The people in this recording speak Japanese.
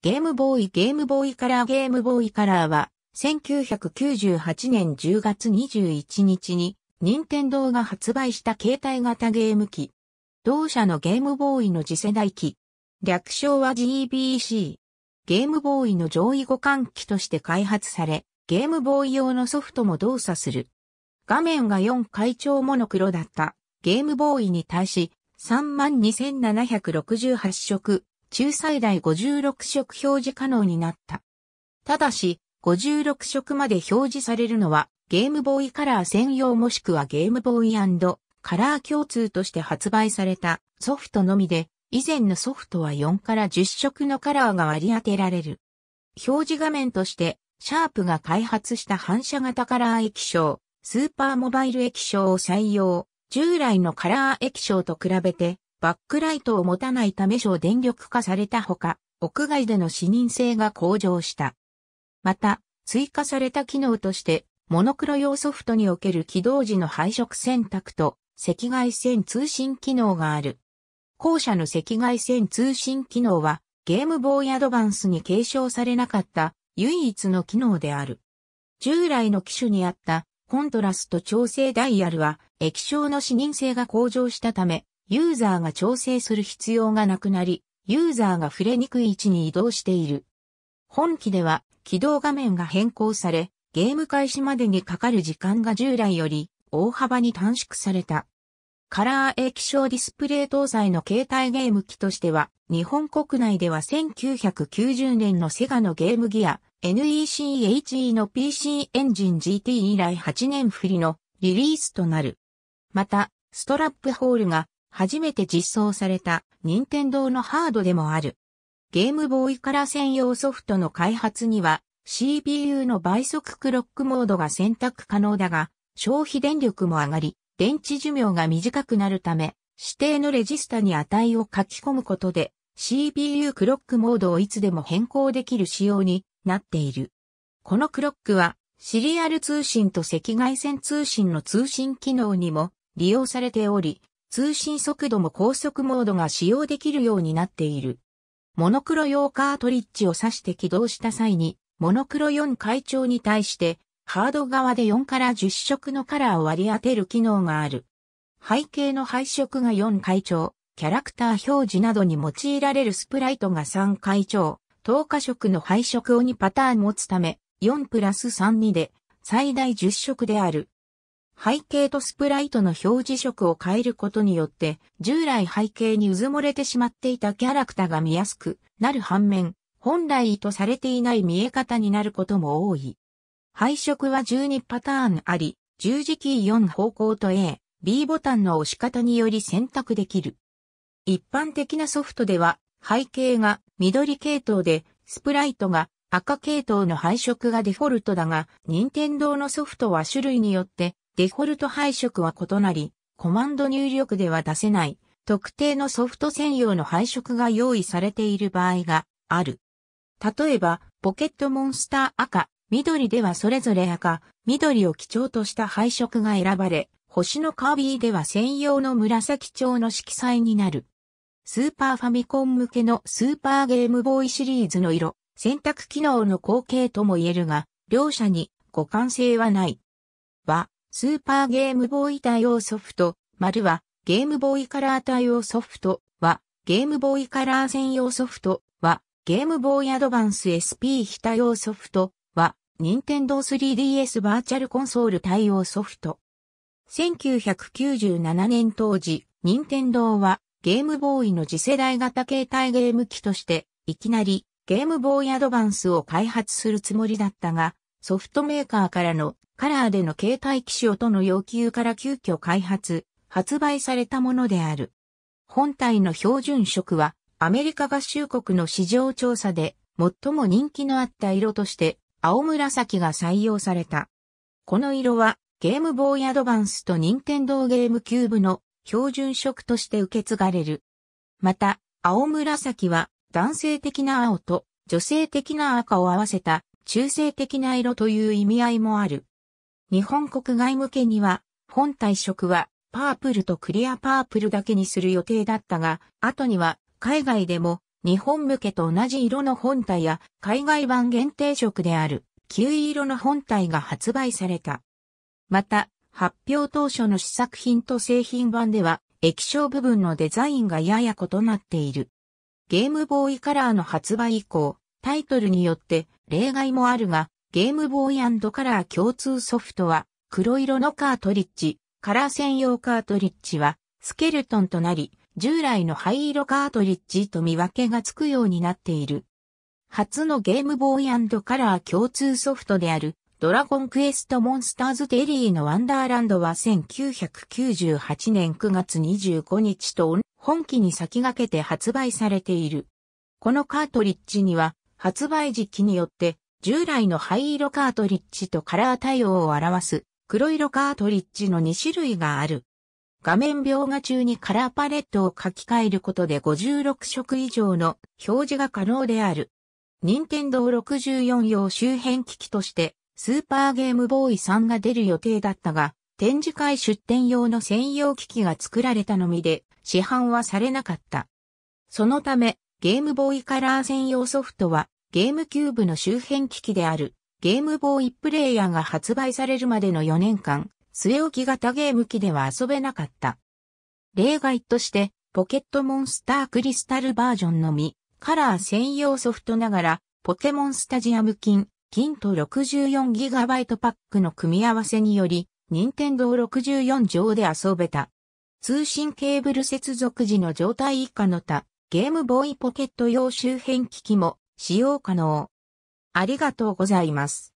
ゲームボーイゲームボーイカラーゲームボーイカラーは1998年10月21日に任天堂が発売した携帯型ゲーム機。同社のゲームボーイの次世代機。略称は GBC。ゲームボーイの上位互換機として開発され、ゲームボーイ用のソフトも動作する。画面が4回調モノクロだったゲームボーイに対し32768色中最大56色表示可能になった。ただし、56色まで表示されるのは、ゲームボーイカラー専用もしくはゲームボーイカラー共通として発売されたソフトのみで、以前のソフトは4から10色のカラーが割り当てられる。表示画面として、シャープが開発した反射型カラー液晶、スーパーモバイル液晶を採用、従来のカラー液晶と比べてバックライトを持たないため省電力化されたほか、屋外での視認性が向上した。また、追加された機能として、モノクロ用ソフトにおける起動時の配色選択と赤外線通信機能がある。後者の赤外線通信機能はゲームボーイアドバンスに継承されなかった唯一の機能である。従来の機種にあったコントラスト調整ダイヤルは液晶の視認性が向上したためユーザーが調整する必要がなくなり、ユーザーが触れにくい位置に移動している。本機では起動画面が変更され、ゲーム開始までにかかる時間が従来より大幅に短縮された。カラー液晶ディスプレイ搭載の携帯ゲーム機としては、日本国内では1990年のセガのゲームギア、NECHE の PC エンジン GT 以来8年振りのリリースとなる。また、ストラップホールが初めて実装された任天堂のハードでもある。ゲームボーイカラー専用ソフトの開発には CPU の倍速クロックモードが選択可能だが、消費電力も上がり、電池寿命が短くなるため、指定のレジスタに値を書き込むことで、CPU クロックモードをいつでも変更できる仕様になっている。このクロックは、シリアル通信と赤外線通信の通信機能にも利用されており、通信速度も高速モードが使用できるようになっている。モノクロ用カートリッジを挿して起動した際に、モノクロ4階調に対して、ハード側で4から10色のカラーを割り当てる機能がある。背景の配色が4階調、キャラクター表示などに用いられるスプライトが3階調、等価色の配色を2パターン持つため、4プラス32で、最大10色である。背景とスプライトの表示色を変えることによって、従来背景にうずもれてしまっていたキャラクターが見やすくなる反面、本来意図されていない見え方になることも多い。配色は12パターンあり、十字キー4方向と A、B ボタンの押し方により選択できる。一般的なソフトでは、背景が緑系統で、スプライトが赤系統の配色がデフォルトだが、任天堂のソフトは種類によってデフォルト配色は異なり、コマンド入力では出せない、特定のソフト専用の配色が用意されている場合がある。例えば、ポケットモンスター赤、緑ではそれぞれ赤、緑を基調とした配色が選ばれ、星のカービィでは専用の紫調の色彩になる。スーパーファミコン向けのスーパーゲームボーイシリーズの色、選択機能の後継とも言えるが、両者に互換性はない。は、スーパーゲームボーイ対応ソフト、丸は、ゲームボーイカラー対応ソフトは、ゲームボーイカラー専用ソフトは、ゲームボーイアドバンス SP 非対応ソフトは、任天堂 3DS バーチャルコンソール対応ソフト。1997年当時、任天堂は、ゲームボーイの次世代型携帯ゲーム機として、いきなり、ゲームボーイアドバンスを開発するつもりだったが、ソフトメーカーからのカラーでの携帯機種との要求から急遽開発、発売されたものである。本体の標準色はアメリカ合衆国の市場調査で最も人気のあった色として青紫が採用された。この色はゲームボーイアドバンスと任天堂ゲームキューブの標準色として受け継がれる。また、青紫は男性的な青と女性的な赤を合わせた中性的な色という意味合いもある。日本国外向けには、本体色はパープルとクリアパープルだけにする予定だったが、後には海外でも日本向けと同じ色の本体や海外版限定色である9色の本体が発売された。また、発表当初の試作品と製品版では液晶部分のデザインがやや異なっている。ゲームボーイカラーの発売以降、タイトルによって例外もあるが、ゲームボーイカラー共通ソフトは、黒色のカートリッジ、カラー専用カートリッジは、スケルトンとなり、従来の灰色カートリッジと見分けがつくようになっている。初のゲームボーイカラー共通ソフトである、ドラゴンクエストモンスターズデリーのワンダーランドは1998年9月25日と本機に先駆けて発売されている。このカートリッジには発売時期によって従来の灰色カートリッジとカラー対応を表す黒色カートリッジの2種類がある。画面描画中にカラーパレットを書き換えることで56色以上の表示が可能である。任天堂64用周辺機器としてスーパーゲームボーイ3が出る予定だったが、展示会出展用の専用機器が作られたのみで市販はされなかった。そのため、ゲームボーイカラー専用ソフトは、ゲームキューブの周辺機器である、ゲームボーイプレイヤーが発売されるまでの4年間、据え置き型ゲーム機では遊べなかった。例外として、ポケットモンスタークリスタルバージョンのみ、カラー専用ソフトながら、ポケモンスタジアム金、金と 64GB パックの組み合わせにより、任天堂64上で遊べた。通信ケーブル接続時の状態以下の他、ゲームボーイポケット用周辺機器も使用可能。ありがとうございます。